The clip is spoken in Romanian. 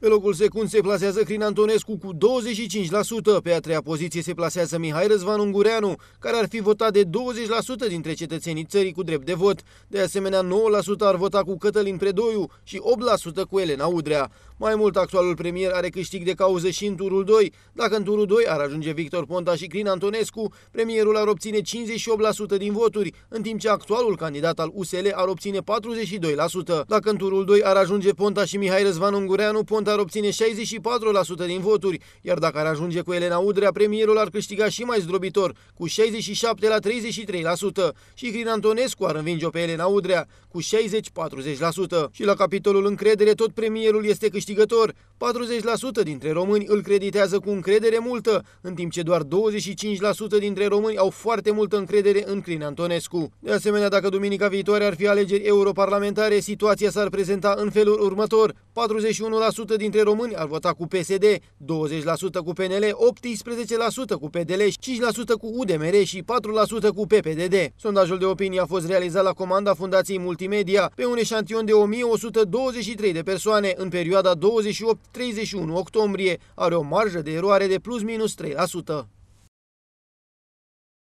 Pe locul secund se plasează Crin Antonescu cu 25%, pe a treia poziție se plasează Mihai Răzvan Ungureanu, care ar fi votat de 20% dintre cetățenii țării cu drept de vot. De asemenea, 9% ar vota cu Cătălin Predoiu și 8% cu Elena Udrea. Mai mult, actualul premier are câștig de cauză și în turul 2. Dacă în turul 2 ar ajunge Victor Ponta și Crin Antonescu, premierul ar obține 58% din voturi, în timp ce actualul candidat al USL ar obține 42%. Dacă în turul 2 ar ajunge Ponta și Mihai Răzvan Ungureanu, Ponta ar obține 64% din voturi, iar dacă ar ajunge cu Elena Udrea, premierul ar câștiga și mai zdrobitor, cu 67 la 33% și Crin Antonescu ar învinge-o pe Elena Udrea, cu 60-40%. Și la capitolul încredere, tot premierul este câștigător. 40% dintre români îl creditează cu încredere multă, în timp ce doar 25% dintre români au foarte multă încredere în Crin Antonescu. De asemenea, dacă duminica viitoare ar fi alegeri europarlamentare, situația s-ar prezenta în felul următor. 41% dintre români ar vota cu PSD, 20% cu PNL, 18% cu PDL, 5% cu UDMR și 4% cu PPDD. Sondajul de opinie a fost realizat la comanda Fundației Multimedia pe un eșantion de 1123 de persoane în perioada 28-31 octombrie. Are o marjă de eroare de plus minus 3%.